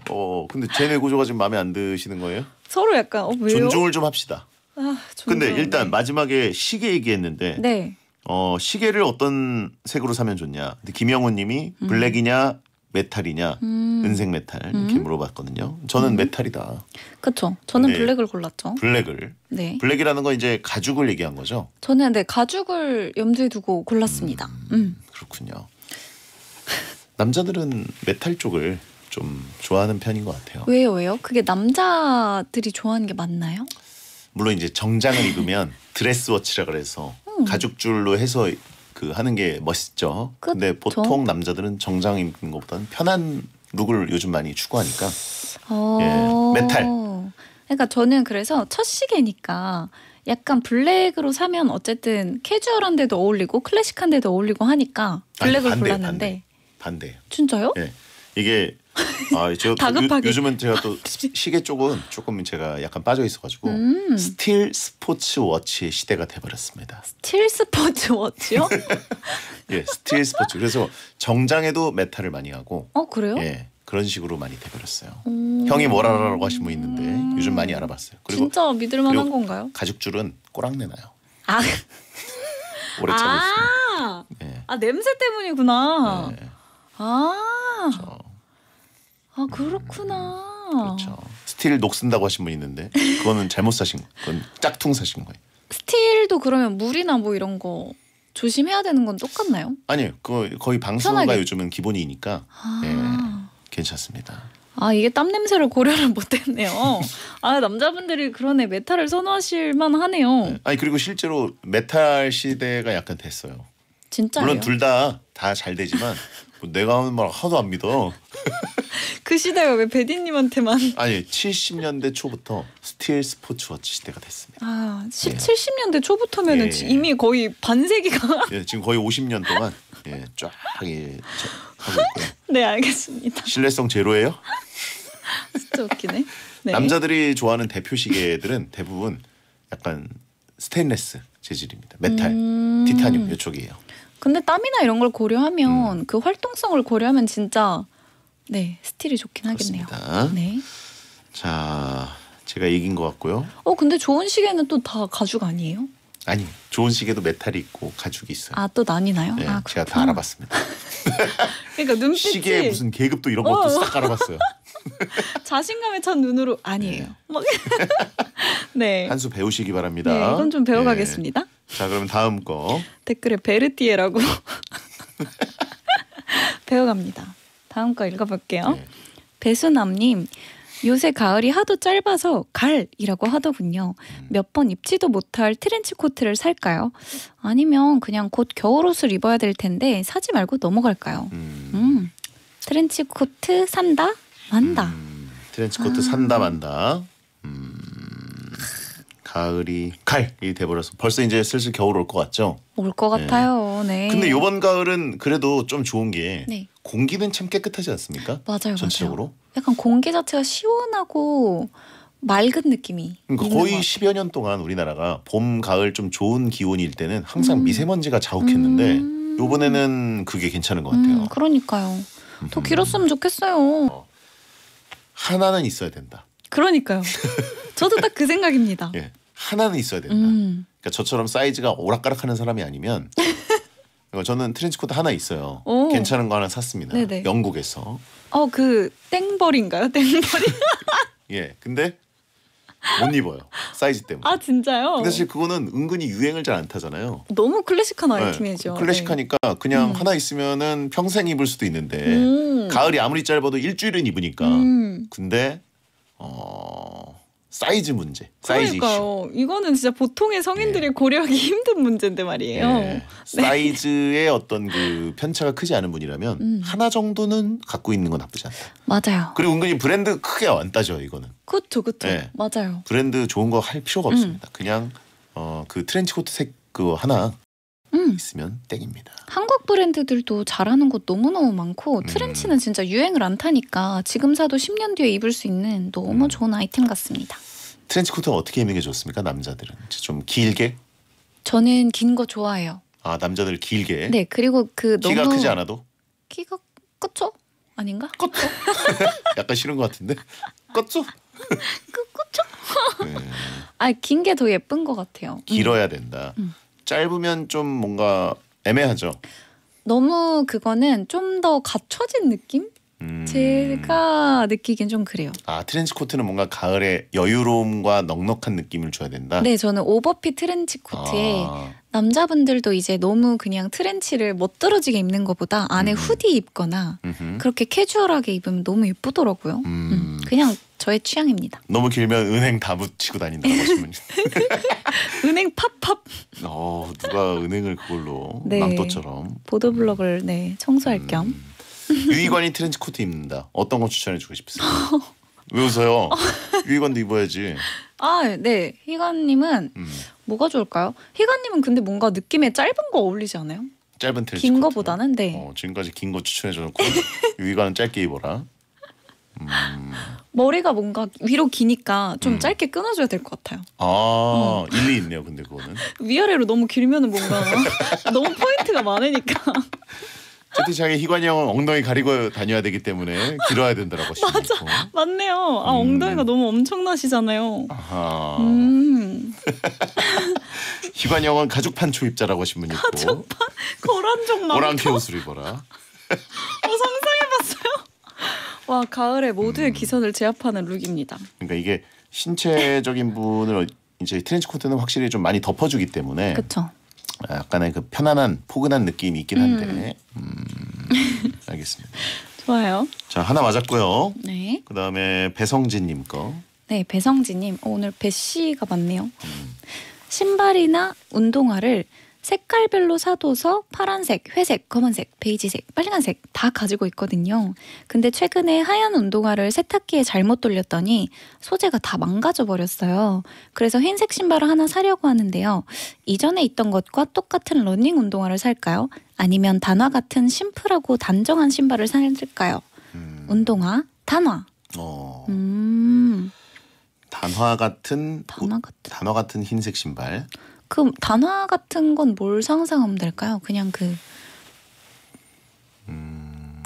Speaker 2: 어 근데 제뇌 구조가 지금 마음에 안 드시는 거예요?
Speaker 1: 서로 약간 어 왜요? 존중을 좀 합시다. 아, 근데 네.
Speaker 2: 일단 마지막에 시계 얘기했는데 네. 어, 시계를 어떤 색으로 사면 좋냐. 근데 김영훈 님이 음. 블랙이냐 메탈이냐 음. 은색 메탈 음. 이렇게 음. 물어봤거든요. 저는 음. 메탈이다.
Speaker 1: 그렇죠. 저는 블랙을 골랐죠. 블랙을. 네.
Speaker 2: 블랙이라는 건 이제 가죽을 얘기한 거죠.
Speaker 1: 저는 네 가죽을 염두에 두고 골랐습니다. 음,
Speaker 2: 그렇군요. 남자들은 메탈 쪽을 좀 좋아하는 편인 것 같아요.
Speaker 1: 왜요, 왜요? 그게 남자들이 좋아하는 게 맞나요?
Speaker 2: 물론 이제 정장을 입으면 드레스 워치라 그래서 음. 가죽줄로 해서 그 하는 게 멋있죠. 그쵸? 근데 보통 남자들은 정장 입는 것보다는 편한 룩을 요즘 많이 추구하니까
Speaker 1: 어... 예, 메탈. 그러니까 저는 그래서 첫 시계니까 약간 블랙으로 사면 어쨌든 캐주얼한데도 어울리고 클래식한데도 어울리고 하니까 블랙을 아니, 반대, 골랐는데 반대. 반대. 진짜요?
Speaker 2: 예. 이게 아, 제가 다급하게. 요, 즘은 제가 또 아, 시계 쪽은 조금 제가 약간 빠져 있어가지고 음. 스틸 스포츠 워치의 시대가 돼버렸습니다.
Speaker 1: 스틸 스포츠 워치요?
Speaker 2: <laughs> 예, 스틸 스포츠. 그래서 정장에도 메탈을 많이 하고.
Speaker 1: 어 그래요? 예.
Speaker 2: 그런 식으로 많이 돼버렸어요. 음. 형이 뭘 알아라고 하신 분 있는데 요즘 많이 알아봤어요.
Speaker 1: 그리고 진짜 믿을만한 건가요?
Speaker 2: 가죽줄은 꼬랑내 나요.
Speaker 1: 아 <laughs> 오래 차고 아 있어요. 예. 네. 아 냄새 때문이구나. 네. 아. 그아 그렇구나. 그렇죠.
Speaker 2: 스틸 녹 쓴다고 하신 분 있는데 그거는 잘못 사신 거. 그건 짝퉁 사신 거예요.
Speaker 1: 스틸도 그러면 물이나 뭐 이런 거 조심해야 되는 건 똑같나요?
Speaker 2: 아니요. 그 거의 방수가 요즘은 기본이니까 아. 예, 괜찮습니다.
Speaker 1: 아 이게 땀 냄새를 고려를 <laughs> 못했네요. 아 남자분들이 그러네 메탈을 선호하실 만하네요. 네.
Speaker 2: 아니 그리고 실제로 메탈 시대가 약간 됐어요.
Speaker 1: 진짜요? 물론 둘
Speaker 2: 다 다 잘 되지만 <laughs> 내가 하는 말 하나도 안 믿어. <laughs> 그 시대가 왜
Speaker 1: 베디님한테만?
Speaker 2: 아니 70년대 초부터 스틸 스포츠워치 시대가 됐습니다.
Speaker 1: 아1 예. 70년대 초부터면 예. 이미 거의 반세기가.
Speaker 2: 예, 지금 거의 50년 동안 예, 쫙 예, 하고
Speaker 1: <laughs> 네 알겠습니다.
Speaker 2: 신뢰성 제로예요?
Speaker 1: <laughs> 진짜 웃기네.
Speaker 2: 네. 남자들이 좋아하는 대표 시계들은 대부분 약간 스테인레스 재질입니다. 메탈, 음... 티타늄 이쪽이에요.
Speaker 1: 근데 땀이나 이런 걸 고려하면 음. 그 활동성을 고려하면 진짜 네 스틸이 좋긴 그습니다
Speaker 2: 하겠네요. 네. 자 제가 이긴 것 같고요.
Speaker 1: 어 근데 좋은 시계는 또 다 가죽 아니에요?
Speaker 2: 아니 좋은 시계도 메탈이 있고 가죽이 있어요.
Speaker 1: 아또 난이 나요? 네, 아,
Speaker 2: 제가 다 알아봤습니다.
Speaker 1: <laughs> 그러니까 눈빛이 시계 무슨
Speaker 2: 계급도 이런 것도 어. 싹 알아봤어요.
Speaker 1: <laughs> 자신감에 찬 눈으로 아니에요. 네. 뭐, <laughs> 네.
Speaker 2: 한수 배우시기 바랍니다. 네, 이건
Speaker 1: 좀 배워가겠습니다. 네.
Speaker 2: 자 그러면 다음 거
Speaker 1: 댓글에 베르티에라고 배워갑니다. 다음 거 읽어볼게요. 네. 배수남님 요새 가을이 하도 짧아서 갈이라고 하더군요. 음. 몇번 입지도 못할 트렌치 코트를 살까요? 아니면 그냥 곧 겨울 옷을 입어야 될 텐데 사지 말고 넘어갈까요? 음, 음 트렌치 코트 산다 만다. 음,
Speaker 2: 트렌치 코트 아. 산다 만다. 가을이 칼이 돼버려서 벌써 이제 슬슬 겨울 올 것 같죠?
Speaker 1: 올 것 같아요. 네. 네. 근데 이번
Speaker 2: 가을은 그래도 좀 좋은 게 네. 공기는 참 깨끗하지 않습니까? 맞아요. 전체적으로 맞아요.
Speaker 1: 약간 공기 자체가 시원하고 맑은 느낌이. 그러니까 거의
Speaker 2: 10여 년 동안 우리나라가 봄, 가을 좀 좋은 기온일 때는 항상 음. 미세먼지가 자욱했는데 음. 이번에는 그게 괜찮은 것 같아요.
Speaker 1: 음, 그러니까요. 더 음. 길었으면 좋겠어요.
Speaker 2: 하나는 있어야 된다.
Speaker 1: 그러니까요. 저도 딱 그 생각입니다.
Speaker 2: <laughs> 예. 하나는 있어야 된다. 음. 그러니까 저처럼 사이즈가 오락가락하는 사람이 아니면 <laughs> 저는 트렌치코트 하나 있어요. 오. 괜찮은 거 하나 샀습니다. 네네. 영국에서.
Speaker 1: 어그 땡벌인가요? <laughs> 땡벌
Speaker 2: <laughs> 예. 근데 못 입어요. 사이즈 때문에.
Speaker 1: 아 진짜요? 근데 사실
Speaker 2: 그거는 은근히 유행을 잘 안 타잖아요.
Speaker 1: 너무 클래식한 네. 아이템이죠. 네,
Speaker 2: 클래식하니까 네. 그냥 음. 하나 있으면은 평생 입을 수도 있는데 음. 가을이 아무리 짧아도 일주일은 입으니까. 음. 근데 어 사이즈 문제, 사이즈 그러니까요.
Speaker 1: 이슈. 이거는 진짜 보통의 성인들이 네. 예. 고려하기 <laughs> 힘든 문제인데 말이에요. 예. 네.
Speaker 2: 사이즈의 어떤 그 편차가 크지 않은 분이라면 음. 하나 정도는 갖고 있는 건 나쁘지 않다. 맞아요. 그리고 은근히 브랜드 크게 안따져 이거는.
Speaker 1: 그렇죠, 그렇죠. 네. 맞아요.
Speaker 2: 브랜드 좋은 거 할 필요가 없습니다. 음. 그냥 어, 그 트렌치코트 색 그거 하나 음. 있으면 땡입니다.
Speaker 1: 한국 브랜드들도 잘하는 곳 너무너무 많고 음. 트렌치는 진짜 유행을 안 타니까 지금 사도 10년 뒤에 입을 수 있는 너무 음. 좋은 아이템 같습니다.
Speaker 2: 트렌치 코트 어떻게 입는 게 좋습니까? 남자들은 좀 길게?
Speaker 1: 저는 긴 거 좋아해요.
Speaker 2: 아 남자들 길게? 네
Speaker 1: 그리고 그 키가 크지 않아도? 키가 그쵸? 아닌가? 그쵸?
Speaker 2: <laughs> 약간 싫은 것 같은데?
Speaker 1: 그쵸? 그그 네. 아긴 게 더 예쁜 것 같아요. 음. 길어야
Speaker 2: 된다. 음. 짧으면 좀 뭔가 애매하죠.
Speaker 1: 너무 그거는 좀 더 갖춰진 느낌? 음... 제가 느끼기엔 좀 그래요.
Speaker 2: 아 트렌치 코트는 뭔가 가을에 여유로움과 넉넉한 느낌을 줘야 된다. 네,
Speaker 1: 저는 오버핏 트렌치 코트에 아... 남자분들도 이제 너무 그냥 트렌치를 멋들어지게 입는 것보다 안에 음. 후디 입거나 음흠. 그렇게 캐주얼하게 입으면 너무 예쁘더라고요. 음. 음. 그냥 저의 취향입니다.
Speaker 2: 너무 길면 은행 다 붙이고 다닌다고 하시면
Speaker 1: <laughs> 은행 팝팝.
Speaker 2: 어 누가 은행을 그걸로
Speaker 1: 네. 남도처럼 보도블록을 네 청소할 음. 겸.
Speaker 2: <laughs> 유희관이 트렌치 코트 입는다. 어떤 거 추천해주고 싶으세요? 왜 웃어요? 유관도 입어야지.
Speaker 1: 아, 네. 희관님은 음. 뭐가 좋을까요? 희관님은 근데 뭔가 느낌에 짧은 거 어울리지 않아요?
Speaker 2: 짧은 트렌긴
Speaker 1: 거보다는 네. 어,
Speaker 2: 지금까지 긴 거 추천해줬고 <laughs> 유관은 짧게 입어라.
Speaker 1: 음. 머리가 뭔가 위로 기니까 좀 음. 짧게 끊어줘야 될 것 같아요.
Speaker 2: 아 어. 일리 있네요. 근데 그거는
Speaker 1: <laughs> 위아래로 너무 길면은 뭔가 <laughs> 너무 포인트가 많으니까. <laughs>
Speaker 2: 채팅창에 희관이 형은 엉덩이 가리고 다녀야 되기 때문에 길어야 된다라고 하시고
Speaker 1: 맞아 맞네요 아 음. 엉덩이가 음. 너무 엄청나시잖아요
Speaker 2: 아하.
Speaker 1: 음.
Speaker 2: 희관이 형은 가죽판 초입자라고 하신 분 있고 가죽판
Speaker 1: 고란족 나오랑
Speaker 2: 옷을 입어라 어,
Speaker 1: 와 가을에 모두의 음. 기선을 제압하는 룩입니다.
Speaker 2: 그러니까 이게 신체적인 분을 어, 이제 트렌치 코트는 확실히 좀 많이 덮어주기 때문에 그렇죠. 약간의 그 편안한 포근한 느낌이 있긴 음. 한데 음. 음, <laughs> 알겠습니다. 좋아요. 자 하나 맞았고요. 네. 그 다음에 배성진님 거.
Speaker 1: 네 배성진님 어, 오늘 배 씨가 맞네요. 음. 신발이나 운동화를 색깔별로 사둬서 파란색, 회색, 검은색, 베이지색, 빨간색 다 가지고 있거든요. 근데 최근에 하얀 운동화를 세탁기에 잘못 돌렸더니 소재가 다 망가져 버렸어요. 그래서 흰색 신발을 하나 사려고 하는데요. 이전에 있던 것과 똑같은 러닝 운동화를 살까요? 아니면 단화 같은 심플하고 단정한 신발을 살까요? 음. 운동화, 단화. 어. 음.
Speaker 2: 단화 같은 단화 같은 단화 같은 흰색 신발.
Speaker 1: 그 단화 같은 건 뭘 상상하면 될까요? 그냥 그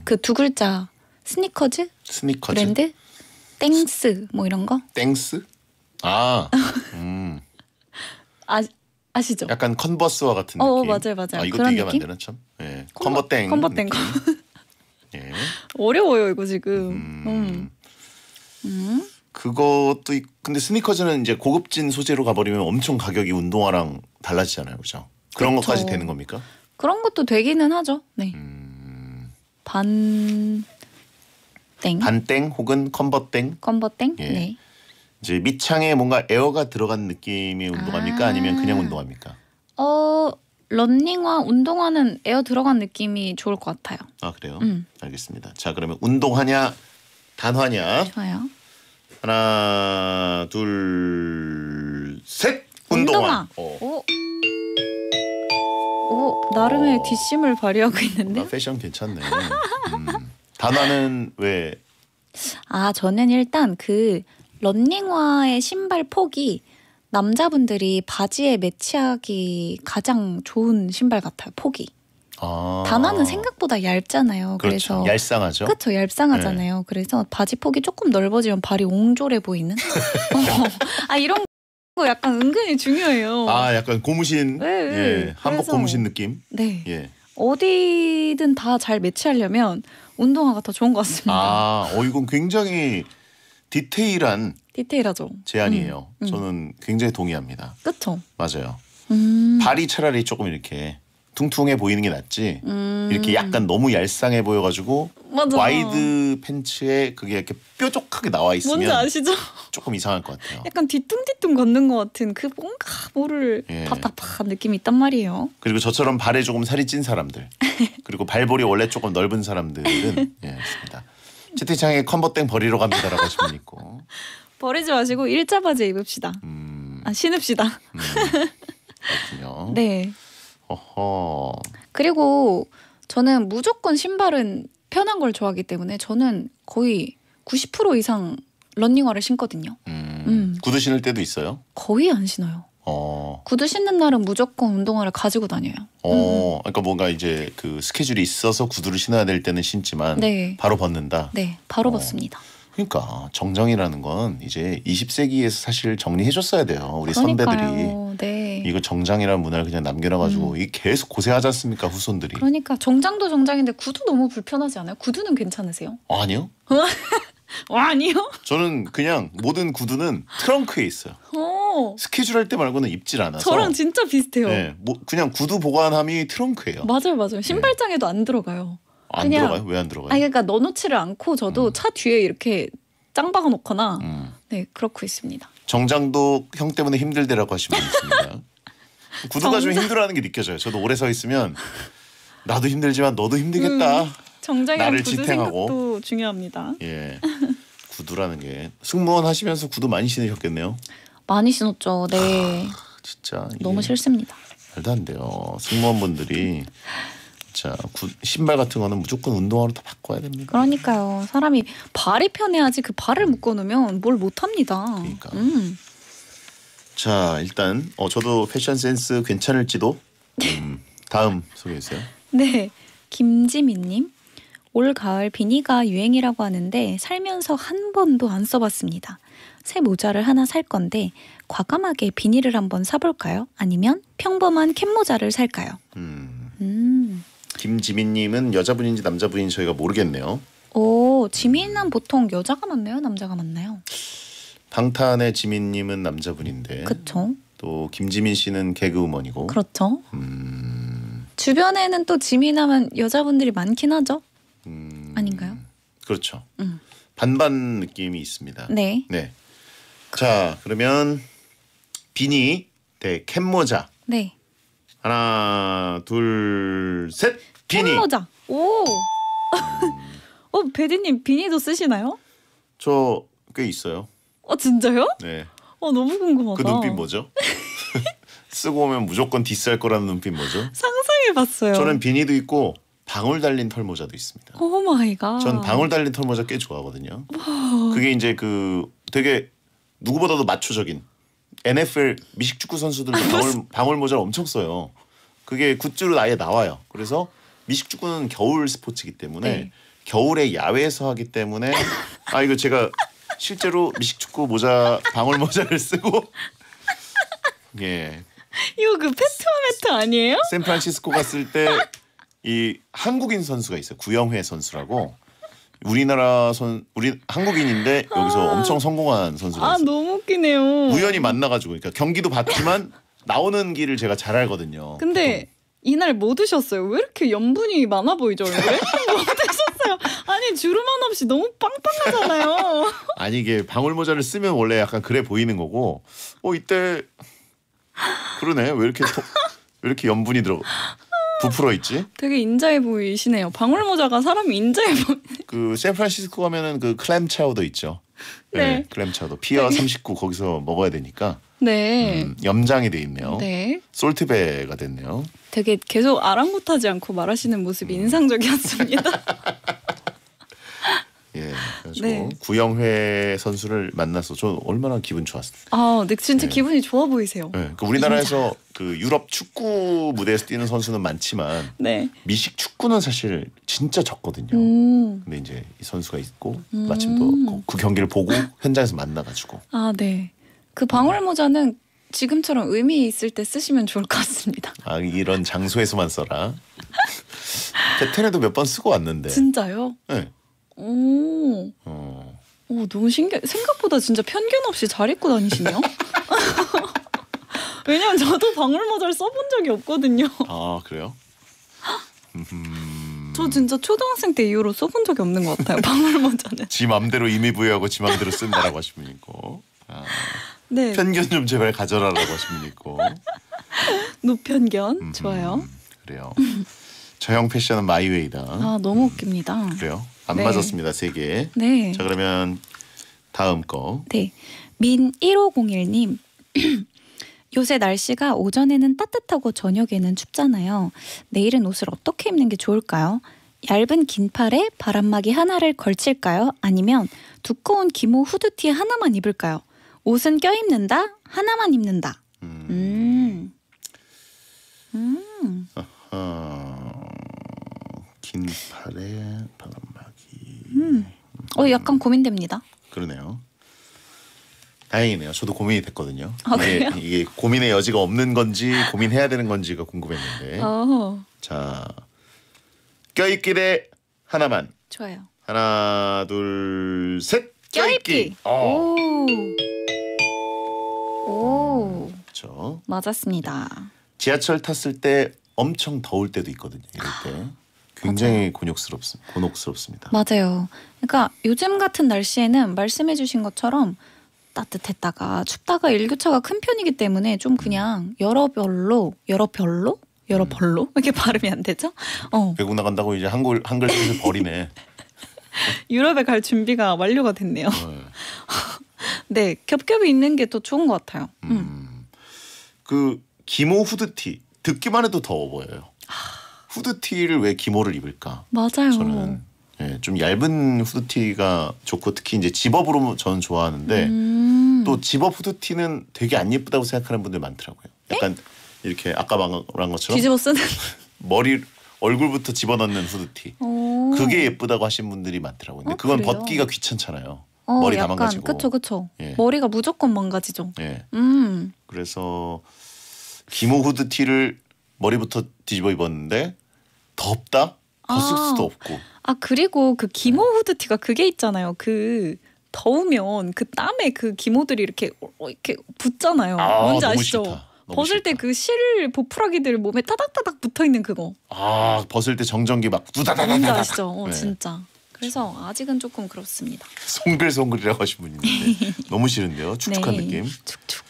Speaker 1: 그 두 글자 스니커즈?
Speaker 2: 스니커즈 브랜드?
Speaker 1: 땡스 뭐 이런 거?
Speaker 2: 땡스? 아, <laughs> 음. 아 아시죠? 약간 컨버스와 같은 어, 어 느낌. 어 맞아요 맞아요. 아, 이것도 얘기하 되나 참. 예. 컨버, 땡 컨버땡.
Speaker 1: 예. <laughs> 어려워요 이거 지금. 음. 음. 음.
Speaker 2: 그것도 근데 스니커즈는 이제 고급진 소재로 가버리면 엄청 가격이 운동화랑 달라지잖아요, 그죠? 그런 그쵸. 그렇죠. 것까지 되는 겁니까?
Speaker 1: 그런 것도 되기는 하죠. 네. 음... 반 땡.
Speaker 2: 반땡 혹은 컨버땡. 컨버땡. 예. 네. 이제 밑창에 뭔가 에어가 들어간 느낌의 운동화입니까? 아~ 니면 그냥 운동화입니까?
Speaker 1: 어 런닝화 운동화는 에어 들어간 느낌이 좋을 것 같아요.
Speaker 2: 아 그래요? 음. 알겠습니다. 자 그러면 운동화냐 단화냐? 좋아요. 하나, 둘, 셋. 운동화. 운동화. 어. 오.
Speaker 1: 오, 나름의 뒷심을 발휘하고
Speaker 2: 있는데. 아, 패션 괜찮네. 음. 다나는 왜?
Speaker 1: 아, 저는 일단 그 런닝화의 신발 폭이 남자분들이 바지에 매치하기 가장 좋은 신발 같아요. 폭이.
Speaker 2: 아. 단화는
Speaker 1: 생각보다 얇잖아요. 그렇죠. 그래서
Speaker 2: 얄쌍하죠. 그렇죠. 얄쌍하잖아요.
Speaker 1: 네. 그래서 바지 폭이 조금 넓어지면 발이 옹졸해 보이는. <laughs> 어. 아 이런 거 약간 은근히 중요해요. 아
Speaker 2: 약간 고무신, 네, 네. 예. 한복 그래서, 고무신 느낌. 네. 예.
Speaker 1: 어디든 다 잘 매치하려면 운동화가 더 좋은 것 같습니다. 아, 어
Speaker 2: 이건 굉장히 디테일한
Speaker 1: 디테일하죠. 제안이에요. 음, 음.
Speaker 2: 저는 굉장히 동의합니다. 그렇죠. 맞아요. 음. 발이 차라리 조금 이렇게 퉁퉁해 보이는 게 낫지 음. 이렇게 약간 너무 얄쌍해 보여가지고 맞아. 와이드 팬츠에 그게 이렇게 뾰족하게 나와 있으면 뭔지 아시죠? 조금 이상할 것 같아요.
Speaker 1: 약간 뒤뚱뒤뚱 걷는 것 같은 그 뭔가 모를 예. 답답한 느낌이 있단 말이에요.
Speaker 2: 그리고 저처럼 발에 조금 살이 찐 사람들 그리고 발볼이 원래 조금 넓은 사람들은 예, 있습니다. 채팅창에 컨버땡 버리러 갑니다라고 하시면 있고
Speaker 1: <laughs> 버리지 마시고 일자 바지 입읍시다. 음. 아 신읍시다. 음.
Speaker 2: 그렇군요. 네. 어허.
Speaker 1: 그리고 저는 무조건 신발은 편한 걸 좋아하기 때문에 저는 거의 90% 이상 런닝화를 신거든요. 음. 음.
Speaker 2: 구두 신을 때도 있어요?
Speaker 1: 거의 안 신어요. 어. 구두 신는 날은 무조건 운동화를 가지고 다녀요.
Speaker 2: 어, 음. 음. 그러니까 뭔가 이제 그 스케줄이 있어서 구두를 신어야 될 때는 신지만 네. 바로 벗는다.
Speaker 1: 네, 바로 어. 벗습니다.
Speaker 2: 그러니까 정장이라는 건 이제 20세기에서 사실 정리해줬어야 돼요. 우리 그러니까요. 선배들이 네. 이거 정장이라는 문화를 그냥 남겨놔가지고 음. 계속 고생하지 않습니까 후손들이.
Speaker 1: 그러니까 정장도 정장인데 구두 너무 불편하지 않아요? 구두는 괜찮으세요? 어, 아니요. <laughs>
Speaker 2: 어, 아니요? 저는 그냥 모든 구두는 트렁크에 있어요.
Speaker 1: 오. 어.
Speaker 2: 스케줄 할 때 말고는 입질 않아서. 저랑 진짜 비슷해요. 네, 뭐 그냥 구두 보관함이 트렁크예요.
Speaker 1: 맞아요, 맞아요. 네. 신발장에도 네. 안 들어가요. 안 그냥, 들어가요? 왜 안 들어가요? 아 그러니까 넣어놓지를 않고 저도 음. 차 뒤에 이렇게 짱 박아놓거나 음. 네 그렇고 있습니다.
Speaker 2: 정장도 형 때문에 힘들대라고 하시면 있습니다. <laughs> 구두가 정장... 좀 힘들어하는 게 느껴져요. 저도 오래 서 있으면 나도 힘들지만 너도 힘들겠다. 음,
Speaker 1: 정장이랑 나를 구두 지탱하고. 생각도 중요합니다.
Speaker 2: 예, 구두라는 게 승무원 하시면서 구두 많이 신으셨겠네요.
Speaker 1: 많이 신었죠. 네. 하, 아,
Speaker 2: 진짜 너무 예. 싫습니다. 말도 안 돼요. 승무원분들이 <laughs> 자, 구, 신발 같은 거는 무조건 운동화로 다 바꿔야 됩니다.
Speaker 1: 그러니까요. 사람이 발이 편해야지 그 발을 묶어놓으면 뭘 못합니다. 그러니까. 음.
Speaker 2: 자 일단 어, 저도 패션 센스 괜찮을지도 음, 다음 소개해주세요.
Speaker 1: 네. 김지민님. 올 가을 비니가 유행이라고 하는데 살면서 한 번도 안 써봤습니다. 새 모자를 하나 살 건데 과감하게 비닐을 한번 사볼까요? 아니면 평범한 캡 모자를 살까요? 음. 음.
Speaker 2: 김지민님은 여자분인지 남자분인지 저희가 모르겠네요.
Speaker 1: 오, 지민은 보통 여자가 맞나요? 남자가 맞나요?
Speaker 2: 방탄의 지민님은 남자분인데. 그렇죠. 또 김지민 씨는 개그우먼이고.
Speaker 1: 그렇죠. 음... 주변에는 또 지민하면 여자분들이 많긴 하죠. 음... 아닌가요? 그렇죠. 음.
Speaker 2: 반반 느낌이 있습니다. 네. 네. 자, 그러면 비니 대 캔모자. 네. 하나, 둘, 셋. 비니. 폴자
Speaker 1: 오. 음. <laughs> 어, 배디님 비니도 쓰시나요?
Speaker 2: 저 꽤 있어요.
Speaker 1: 어, 진짜요? 네. 어, 너무 궁금하다. 그 눈빛
Speaker 2: 뭐죠? <laughs> 쓰고 오면 무조건 디스할 거라는 눈빛 뭐죠? 상상해봤어요. 저는 비니도 있고 방울 달린 털모자도 있습니다.
Speaker 1: 오 마이 갓. 전 방울
Speaker 2: 달린 털모자 꽤 좋아하거든요. 그게 이제 그 되게 누구보다도 마초적인 NFL 미식축구 선수들도 방울, 방울 모자를 엄청 써요. 그게 굿즈로 아예 나와요. 그래서 미식축구는 겨울 스포츠이기 때문에 네. 겨울에 야외에서 하기 때문에 아 이거 제가 실제로 미식축구 모자 방울 모자를 쓰고 예
Speaker 1: 이거 그패트메트 아니에요?
Speaker 2: 샌프란시스코 갔을 때 이 한국인 선수가 있어요 구영회 선수라고 우리나라 선 우리 한국인인데 여기서 아. 엄청 성공한 선수가 아
Speaker 1: 있어요. 너무 웃기네요. 우연히
Speaker 2: 만나가지고 그러니까 경기도 봤지만 <laughs> 나오는 길을 제가 잘 알거든요.
Speaker 1: 근데 이날 뭐 드셨어요? 왜 이렇게 염분이 많아 보이죠 왜? 굴에뭐 <laughs> 드셨어요? 아니 주름 하나 없이 너무 빵빵하잖아요.
Speaker 2: <laughs> 아니 이게 방울모자를 쓰면 원래 약간 그래 보이는 거고 어 이때 그러네 왜 이렇게 왜 이렇게 염분이 들어 부풀어 있지?
Speaker 1: 되게 인자해 보이시네요. 방울모자가 사람이 인자해
Speaker 2: 보그 샌프란시스코 가면은 그 클램 차우도 있죠. 네. 네 클램 차우도 피어 39 거기서 먹어야 되니까.
Speaker 1: 네. 음,
Speaker 2: 염장이 돼 있네요. 네. 솔트배가 됐네요.
Speaker 1: 되게 계속 아랑곳하지 않고 말하시는 모습이 음. 인상적이었습니다. <laughs> 예, 네.
Speaker 2: 구영회 선수를 만나서 저 얼마나 기분 좋았어요.
Speaker 1: 아, 네, 진짜 네. 기분이 좋아 보이세요. 네,
Speaker 2: 그 우리나라에서 그 유럽 축구 무대에서 뛰는 선수는 많지만 네. 미식 축구는 사실 진짜 적거든요.
Speaker 1: 음.
Speaker 2: 근데 이제 이 선수가 있고 음. 마침 또그 그 경기를 보고 현장에서 만나가지고
Speaker 1: 아 네. 그 방울 모자는 지금처럼 의미 있을 때 쓰시면 좋을 것 같습니다.
Speaker 2: 아 이런 장소에서만 써라. 베테네도 몇 번 쓰고 왔는데.
Speaker 1: 진짜요? 네. 오. 어. 오 너무 신기. 생각보다 진짜 편견 없이 잘 입고 다니시네요. <laughs> 왜냐면 저도 방울모자를 써본 적이 없거든요.
Speaker 2: 아 그래요?
Speaker 1: 음. 저 진짜 초등학생 때 이후로 써본 적이 없는 것 같아요. 방울모자는.
Speaker 2: 지 맘대로 의미 부여하고 지 맘대로 쓴다라고 하시면 있고. 아. 네. 편견 좀 제발 가져라라고 하시면 있고.
Speaker 1: 노편견 음, 좋아요.
Speaker 2: 그래요. 저형 패션은 마이웨이다. 아
Speaker 1: 너무 음, 웃깁니다.
Speaker 2: 그래요? 안 네. 맞았습니다 세 개. 네. 자 그러면 다음 거.
Speaker 1: 네. 민 1501님. <clears throat> 요새 날씨가 오전에는 따뜻하고 저녁에는 춥잖아요. 내일은 옷을 어떻게 입는 게 좋을까요? 얇은 긴팔에 바람막이 하나를 걸칠까요? 아니면 두꺼운 기모 후드티 하나만 입을까요? 옷은 껴입는다? 하나만 입는다? 음. 음. 음. 아하,
Speaker 2: 긴팔에
Speaker 1: 바람막이. 음. 어, 약간 고민됩니다.
Speaker 2: 그러네요. 다행이네요. 저도 고민이 됐거든요. 아, 이게, 이게, 고민의 여지가 없는 건지 고민해야 되는 건지가 궁금했는데. 어. 자, 껴입기 대 하나만. 좋아요. 하나, 둘, 셋. 껴입기. 어.
Speaker 1: 오. 오. 그렇죠. 맞았습니다.
Speaker 2: 지하철 탔을 때 엄청 더울 때도 있거든요. 이럴 때. 아, 굉장히 곤욕스럽습니다. 곤혹스럽습니다.
Speaker 1: 맞아요. 그러니까 요즘 같은 날씨에는 말씀해주신 것처럼 따뜻했다가 춥다가 일교차가 큰 편이기 때문에 좀 그냥 음. 여러 별로 여러 별로 여러 벌로 음. 이렇게 발음이 안 되죠? 어.
Speaker 2: 외국 나간다고 이제 한글 한글 뜻을 버리네.
Speaker 1: <laughs> 유럽에 갈 준비가 완료가 됐네요. 네, <laughs> 네 겹겹이 있는 게더 좋은 것 같아요. 음. 음.
Speaker 2: 그 기모 후드티 듣기만 해도 더워 보여요. 후드티를 왜 기모를 입을까?
Speaker 1: 맞아요. 저는
Speaker 2: 예, 좀 얇은 후드티가 좋고 특히 이제 집업으로 저는 좋아하는데 음. 또 집업 후드티는 되게 안 예쁘다고 생각하는 분들 많더라고요. 약간 에? 이렇게 아까 말한 것처럼 뒤집어 쓰는 <laughs> 머리 얼굴부터 집어넣는 후드티 오. 그게 예쁘다고 하신 분들이 많더라고요. 근데 어, 그건 그래요? 벗기가 귀찮잖아요. 어, 머리 다 망가지고. 그렇죠, 그렇죠.
Speaker 1: 예. 머리가 무조건 망가지죠. 예. 음.
Speaker 2: 그래서 기모 후드티를 머리부터 뒤집어 입었는데 덥다.
Speaker 1: 벗을 아, 수도 없고. 아 그리고 그 기모 네. 후드티가 그게 있잖아요. 그 더우면 그 땀에 그 기모들이 이렇게 어, 어, 이렇게 붙잖아요. 아, 뭔지 아시죠? 싫다. 벗을 때 그 실 보풀하기들 몸에 타닥타닥 붙어 있는 그거.
Speaker 2: 아 벗을 때 정전기 막두다다다 뭔지 아시죠? 어, 네. 진짜.
Speaker 1: 그래서 아직은 조금 그렇습니다.
Speaker 2: 송글송글이라고 하신 분 있는데 <laughs> 너무 싫은데요. 축축한 네. 느낌. 축축.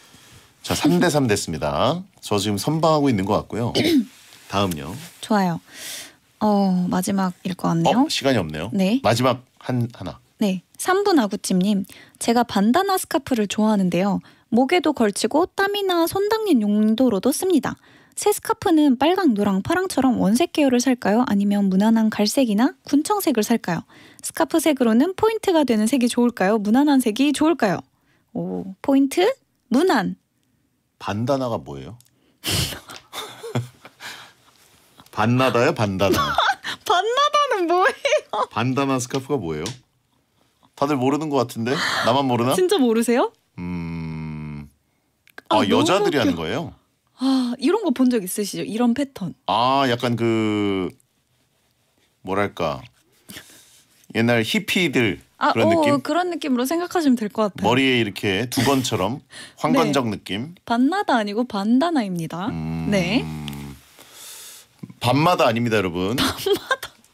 Speaker 2: 자, 3대3 됐습니다. 저 지금 선방하고 있는 것 같고요. <clears throat> 다음요.
Speaker 1: 좋아요. 어, 마지막일 것 같네요. 어, 시간이
Speaker 2: 없네요. 네. 마지막 한 하나.
Speaker 1: 네. 3분 아구찜님. 제가 반다나 스카프를 좋아하는데요. 목에도 걸치고 땀이나 손 닦는 용도로도 씁니다. 새 스카프는 빨강, 노랑, 파랑처럼 원색 계열을 살까요? 아니면 무난한 갈색이나 군청색을 살까요? 스카프 색으로는 포인트가 되는 색이 좋을까요? 무난한 색이 좋을까요? 오, 포인트? 무난.
Speaker 2: 반다나가 뭐예요? <laughs> 반나다요 반다다. <laughs>
Speaker 1: 반나다는 뭐예요?
Speaker 2: 반다나 스카프가 뭐예요? 다들 모르는 것 같은데 나만 모르나? 진짜
Speaker 1: 모르세요? 음.
Speaker 2: 아, 아 여자들이 하는 거예요?
Speaker 1: 아 이런 거 본 적 있으시죠? 이런 패턴.
Speaker 2: 아 약간 그 뭐랄까 옛날 히피들 아, 그런 오, 어, 어, 느낌
Speaker 1: 그런 느낌으로 생각하시면 될 것 같아요.
Speaker 2: 머리에 이렇게 두 번처럼 <laughs> 네. 황관적 네. 느낌.
Speaker 1: 반나다 아니고 반다나입니다. 음... 네.
Speaker 2: 밤마다 아닙니다, 여러분. 밤마다.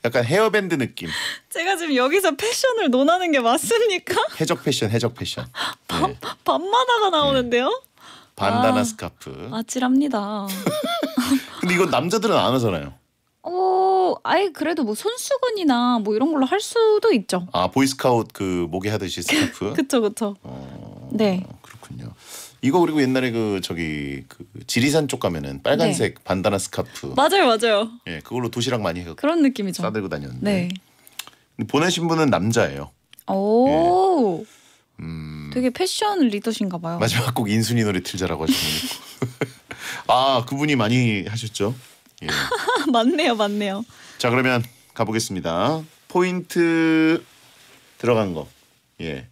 Speaker 2: 약간 헤어밴드 느낌.
Speaker 1: 제가 지금 여기서 패션을 논하는 게 맞습니까?
Speaker 2: 해적 패션, 해적 패션.
Speaker 1: 밤 네. 밤마다가 네. 나오는데요? 네.
Speaker 2: 반다나 아, 스카프.
Speaker 1: 아찔합니다.
Speaker 2: <laughs> 근데 이건 남자들은 안 하잖아요.
Speaker 1: 어, 아예 그래도 뭐 손수건이나 뭐 이런 걸로 할 수도 있죠.
Speaker 2: 아 보이스카웃 그 목에 하듯이 스카프. <laughs>
Speaker 1: 그쵸 그쵸. 어, 네. 그렇군요.
Speaker 2: 이거 그리고 옛날에 그 저기 그 지리산 쪽 가면은 빨간색 네. 반다나 스카프.
Speaker 1: 맞아요, 맞아요.
Speaker 2: 예, 그걸로 도시락 많이 해서 그런 느낌이죠. 싸들고 다녔는데. 네. 보내신 분은 남자예요.
Speaker 1: 오. 예. 음. 되게 패션 리더신가 봐요.
Speaker 2: 마지막 곡 인순이 노래 틀자라고 하시는 <laughs> 아, 그분이 많이 하셨죠?
Speaker 1: 예. <laughs> 맞네요, 맞네요.
Speaker 2: 자, 그러면 가보겠습니다. 포인트 들어간 거. 예.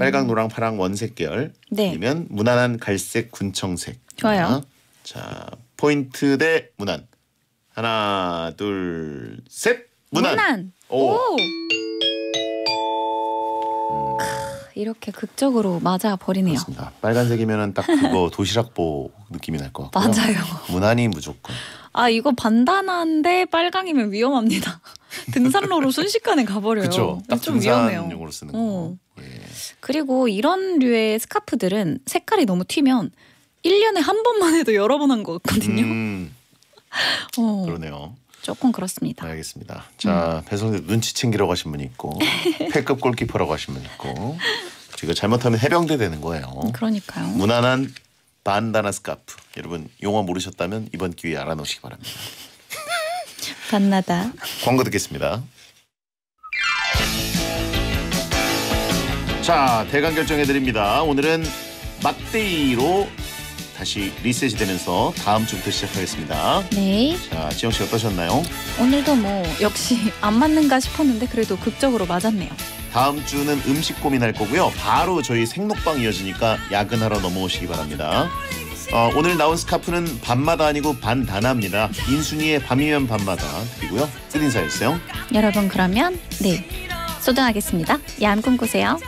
Speaker 2: 빨강, 음. 노랑, 파랑 원색 계열 네. 아니면 무난한 갈색, 군청색. 좋아요. 하나. 어? 자 포인트 대 무난. 하나, 둘, 셋. 무난. 무난.
Speaker 1: 오. 오. 이렇게 극적으로 맞아 버리네요. 그렇습니다.
Speaker 2: 빨간색이면딱 그거 <laughs> 도시락보 느낌이 날 것 같고요. 맞아요. 무난히 무조건.
Speaker 1: 아 이거 반단한데 빨강이면 위험합니다. <laughs> 등산로로 순식간에 가버려요. 그렇죠. 딱 등산용으로 쓰는 거. 어. 그리고 이런 류의 스카프들은 색깔이 너무 튀면 1년에 한 번만 해도 여러 번 한 것 같거든요. 음, <laughs> 어, 그러네요. 조금 그렇습니다. 알겠습니다.
Speaker 2: 자, 음. 배성재 눈치 챙기라고 하신 분이 있고 패급 골키퍼라고 하신 분 있고 이거 <laughs> 잘못하면 해병대 되는 거예요. 그러니까요. 무난한 반다나 스카프. 여러분 용어 모르셨다면 이번 기회에 알아놓으시기 바랍니다.
Speaker 1: 반나다.
Speaker 2: <laughs> 광고 듣겠습니다. 자, 대강 결정해드립니다. 오늘은 막대이로 다시 리셋이 되면서 다음 주부터 시작하겠습니다. 네. 자, 지영 씨 어떠셨나요?
Speaker 1: 오늘도 뭐 역시 안 맞는가 싶었는데 그래도 극적으로 맞았네요.
Speaker 2: 다음 주는 음식 고민할 거고요. 바로 저희 생록방 이어지니까 야근하러 넘어오시기 바랍니다. 어, 오늘 나온 스카프는 밤마다 아니고 반다나입니다. 인순이의 밤이면 밤마다 그리고요. 끝인사였어요.
Speaker 1: 여러분 그러면 네 소등하겠습니다. 야한 꿈 꾸세요.